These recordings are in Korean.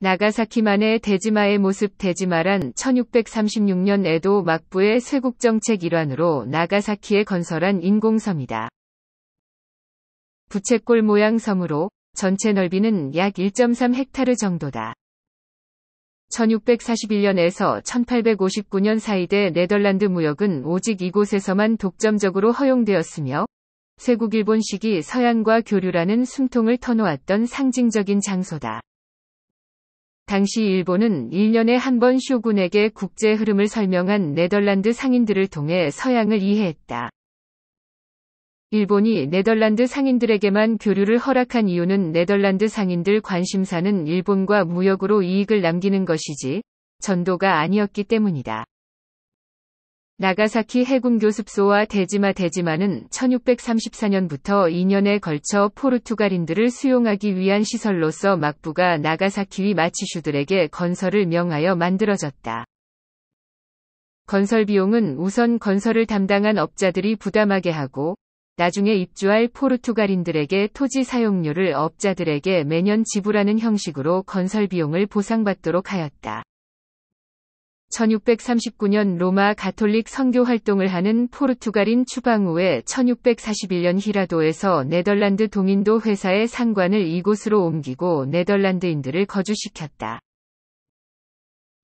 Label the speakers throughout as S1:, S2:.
S1: 나가사키만의 대지마의 모습 대지마란 1636년 에도 막부의 쇄국정책 일환으로 나가사키에 건설한 인공섬이다. 부채꼴 모양 섬으로 전체 넓이는 약 1.3헥타르 정도다. 1641년에서 1859년 사이대 네덜란드 무역은 오직 이곳에서만 독점적으로 허용되었으며 세국 일본 식이 서양과 교류라는 숨통을 터놓았던 상징적인 장소다. 당시 일본은 1년에 한 번 쇼군에게 국제 흐름을 설명한 네덜란드 상인들을 통해 서양을 이해했다. 일본이 네덜란드 상인들에게만 교류를 허락한 이유는 네덜란드 상인들 관심사는 일본과 무역으로 이익을 남기는 것이지 전도가 아니었기 때문이다. 나가사키 해군교습소와 대지마대지마는 1634년부터 2년에 걸쳐 포르투갈인들을 수용하기 위한 시설로서 막부가 나가사키위 마치슈들에게 건설을 명하여 만들어졌다. 건설 비용은 우선 건설을 담당한 업자들이 부담하게 하고 나중에 입주할 포르투갈인들에게 토지 사용료를 업자들에게 매년 지불하는 형식으로 건설 비용을 보상받도록 하였다. 1639년 로마 가톨릭 선교 활동을 하는 포르투갈인 추방 후에 1641년 히라도에서 네덜란드 동인도 회사의 상관을 이곳으로 옮기고 네덜란드인들을 거주시켰다.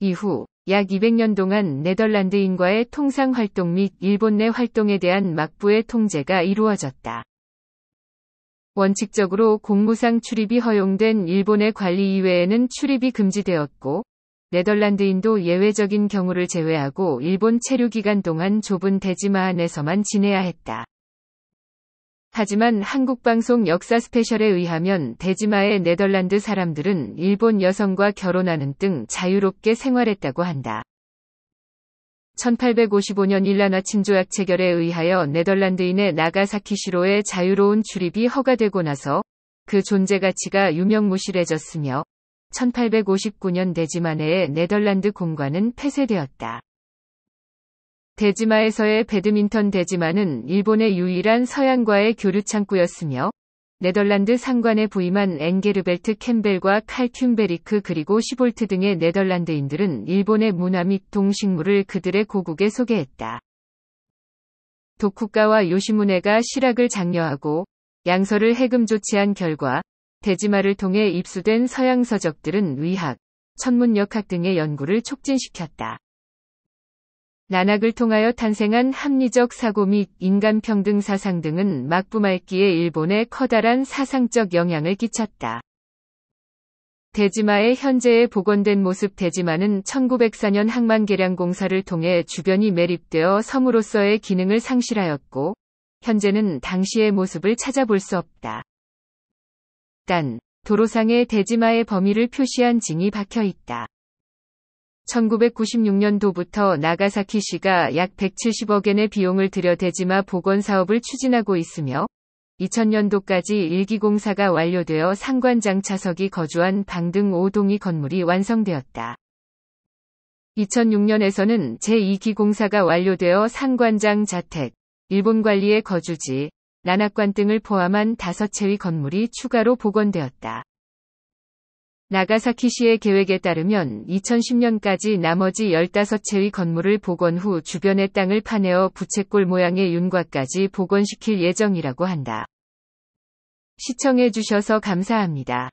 S1: 이후 약 200년 동안 네덜란드인과의 통상 활동 및 일본 내 활동에 대한 막부의 통제가 이루어졌다. 원칙적으로 공무상 출입이 허용된 일본의 관리 이외에는 출입이 금지되었고 네덜란드인도 예외적인 경우를 제외하고 일본 체류 기간 동안 좁은 대지마 안에서만 지내야 했다. 하지만 한국방송 역사 스페셜에 의하면 대지마의 네덜란드 사람들은 일본 여성과 결혼하는 등 자유롭게 생활했다고 한다. 1855년 일라나 친조약 체결에 의하여 네덜란드인의 나가사키시로의 자유로운 출입이 허가되고 나서 그 존재 가치가 유명무실해졌으며 1859년 데지마네의 네덜란드 공관은 폐쇄되었다. 데지마에서의 배드민턴 데지마는 일본의 유일한 서양과의 교류 창구였으며 네덜란드 상관에 부임한 엔게르벨트 캠벨과 칼 튠베리크 그리고 시볼트 등의 네덜란드인들은 일본의 문화 및 동식물을 그들의 고국에 소개했다. 도쿠가와 요시무네가 실학을 장려하고 양서를 해금 조치한 결과 대지마를 통해 입수된 서양 서적들은 위학 천문역학 등의 연구를 촉진시켰다. 난학을 통하여 탄생한 합리적 사고 및 인간평등 사상 등은 막부말기에 일본에 커다란 사상적 영향을 끼쳤다. 대지마의 현재의 복원된 모습 대지마는 1904년 항만계량공사를 통해 주변이 매립되어 섬으로서의 기능을 상실하였고, 현재는 당시의 모습을 찾아볼 수 없다. 단, 도로상에 대지마의 범위를 표시한 징이 박혀 있다. 1996년도부터 나가사키시가 약 170억엔의 비용을 들여 대지마 복원 사업을 추진하고 있으며 2000년도까지 일기 공사가 완료되어 상관장 차석이 거주한 방등 5동이 건물이 완성되었다. 2006년에서는 제2기 공사가 완료되어 상관장 자택, 일본 관리의 거주지, 난악관 등을 포함한 5채의 건물이 추가로 복원되었다. 나가사키시의 계획에 따르면 2010년까지 나머지 15채의 건물을 복원 후 주변의 땅을 파내어 부채꼴 모양의 윤곽까지 복원시킬 예정이라고 한다. 시청해주셔서 감사합니다.